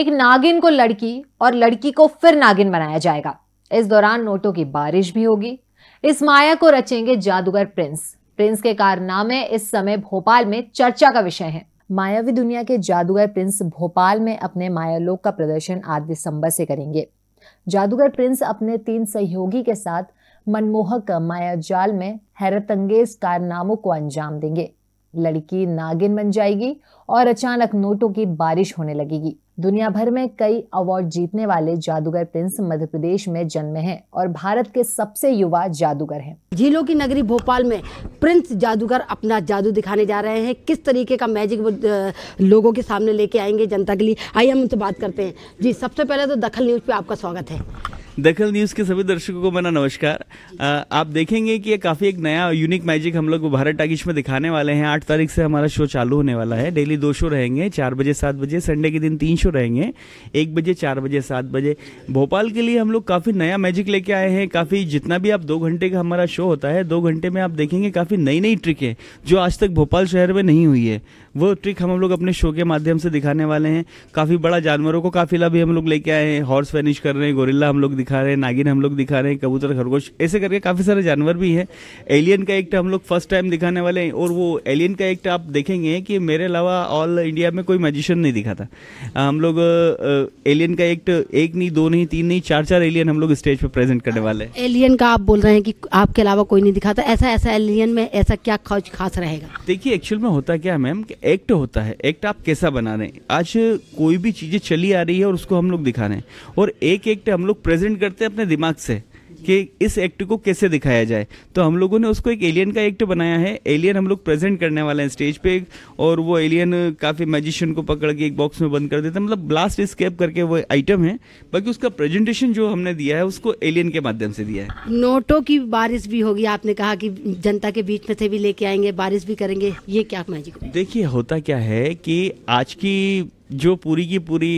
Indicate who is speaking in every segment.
Speaker 1: एक नागिन को लड़की और लड़की को फिर नागिन बनाया जाएगा इस दौरान नोटों की बारिश भी होगी इस माया को रचेंगे जादूगर प्रिंस प्रिंस के कारनामे इस समय भोपाल में चर्चा का विषय है मायावी दुनिया के जादूगर प्रिंस भोपाल में अपने मायालोक का प्रदर्शन आठ दिसंबर से करेंगे जादूगर प्रिंस अपने तीन सहयोगी के साथ मनमोहक माया जाल में हैरतअंगेज कारनामों को अंजाम देंगे लड़की नागिन बन जाएगी और अचानक नोटों की बारिश होने लगेगी दुनिया भर में कई अवार्ड जीतने वाले जादूगर प्रिंस मध्य प्रदेश में जन्मे हैं और भारत के सबसे युवा जादूगर हैं। झीलों की नगरी भोपाल में प्रिंस जादूगर अपना जादू
Speaker 2: दिखाने जा रहे हैं किस तरीके का मैजिक वो लोगों के सामने लेके आएंगे जनता के लिए आइए हम उनसे बात करते हैं जी सबसे पहले तो दखल न्यूज़ पे आपका स्वागत है
Speaker 3: दखल न्यूज़ के सभी दर्शकों को मेरा नमस्कार आप देखेंगे कि ये काफ़ी एक नया यूनिक मैजिक हम लोग भारत टागिश में दिखाने वाले हैं आठ तारीख से हमारा शो चालू होने वाला है डेली दो शो रहेंगे चार बजे सात बजे संडे के दिन तीन शो रहेंगे एक बजे चार बजे सात बजे भोपाल के लिए हम लोग काफ़ी नया मैजिक लेके आए हैं काफ़ी जितना भी आप दो घंटे का हमारा शो होता है दो घंटे में आप देखेंगे काफ़ी नई नई ट्रिकें जो आज तक भोपाल शहर में नहीं हुई है वो ट्रिक हम लोग अपने शो के माध्यम से दिखाने वाले हैं काफ़ी बड़ा जानवरों को काफिला भी हम लोग लेके आए हैं हॉर्स फैनिश कर रहे हैं गोरिल्ला हम लोग दिखा रहे हैं नागिन हम लोग दिखा रहे हैं कबूतर खरगोश ऐसे करके काफ़ी सारे जानवर भी हैं एलियन का एक्ट तो हम लोग फर्स्ट टाइम दिखाने वाले हैं और वो एलियन का एक्ट तो आप देखेंगे कि मेरे अलावा ऑल इंडिया में कोई मैजिशियन नहीं दिखा था हम लोग एलियन का एक्ट तो एक नहीं दो नहीं तीन नहीं चार चार एलियन हम लोग स्टेज पर प्रेजेंट करने वाले हैं
Speaker 2: एलियन का आप बोल रहे हैं कि आपके अलावा कोई नहीं दिखाता ऐसा ऐसा एलियन में ऐसा क्या खास रहेगा
Speaker 3: देखिए एक्चुअल में होता क्या मैम एक्ट होता है एक्ट आप कैसा बना रहे हैं आज कोई भी चीज़ें चली आ रही है और उसको हम लोग दिखा रहे हैं और एक एक्ट हम लोग प्रेजेंट डिपेंड करते हैं अपने दिमाग से कि इस एक्ट को कैसे दिखाया जाए तो हम लोगों ने उसको एक एलियन का एक्ट बनाया है एलियन हम लोग प्रेजेंट करने वाले हैं स्टेज पे और वो एलियन काफ़ी मैजिशियन को पकड़ के एक बॉक्स में बंद कर देते हैं मतलब ब्लास्ट स्केप करके वो आइटम है बाकी उसका प्रेजेंटेशन जो हमने दिया है उसको एलियन के माध्यम से दिया है
Speaker 2: नोटों की बारिश भी होगी आपने कहा कि जनता के बीच में से भी लेके आएंगे बारिश भी करेंगे ये क्या मैजिक
Speaker 3: देखिए होता क्या है कि आज की जो पूरी की पूरी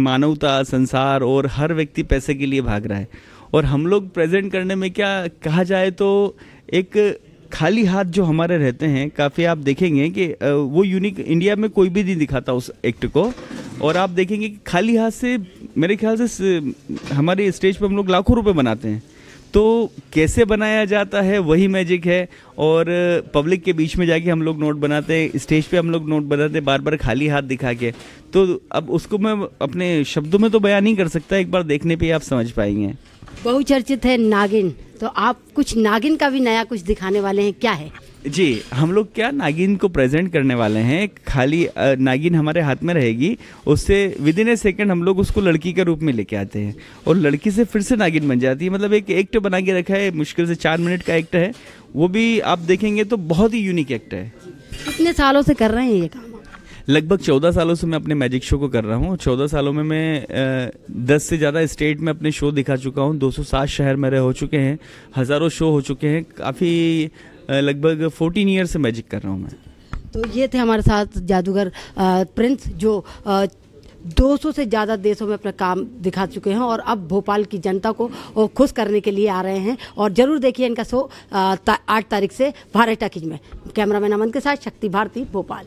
Speaker 3: मानवता संसार और हर व्यक्ति पैसे के लिए भाग रहा है और हम लोग प्रेजेंट करने में क्या कहा जाए तो एक खाली हाथ जो हमारे रहते हैं काफ़ी आप देखेंगे कि वो यूनिक इंडिया में कोई भी नहीं दिखाता उस एक्ट को और आप देखेंगे कि खाली हाथ से मेरे ख्याल से हमारे स्टेज पर हम लोग लाखों रुपए बनाते हैं तो कैसे बनाया जाता है वही मैजिक है और पब्लिक के बीच में जाके हम लोग नोट बनाते हैं स्टेज पे हम लोग नोट बनाते हैं बार बार खाली हाथ दिखा के तो अब उसको मैं अपने शब्दों में तो बयान नहीं कर सकता एक बार देखने पे आप समझ पाएंगे
Speaker 2: बहुचर्चित है नागिन तो आप कुछ नागिन का भी नया कुछ दिखाने वाले हैं क्या है
Speaker 3: जी हम लोग क्या नागिन को प्रेजेंट करने वाले हैं खाली नागिन हमारे हाथ में रहेगी उससे विद इन ए सेकेंड हम लोग उसको लड़की के रूप में लेके आते हैं और लड़की से फिर से नागिन बन जाती है मतलब एक एक्ट बना के रखा है मुश्किल से चार मिनट का एक्ट है वो भी आप देखेंगे तो बहुत ही यूनिक एक्ट है
Speaker 2: कितने सालों से कर रहे हैं ये काम
Speaker 3: लगभग चौदह सालों से मैं अपने मैजिक शो को कर रहा हूँ चौदह सालों में मैं दस से ज़्यादा स्टेट में अपने शो दिखा चुका हूँ दो सात शहर मेरे हो चुके हैं हज़ारों शो हो चुके हैं काफ़ी लगभग फोर्टीन ईयर से मैजिक कर रहा हूँ मैं
Speaker 2: तो ये थे हमारे साथ जादूगर प्रिंस जो 200 से ज़्यादा देशों में अपना काम दिखा चुके हैं और अब भोपाल की जनता को खुश करने के लिए आ रहे हैं और ज़रूर देखिए इनका शो आठ तारीख से भारत टाकिज में कैमरामैन अमन के साथ शक्ति भारती भोपाल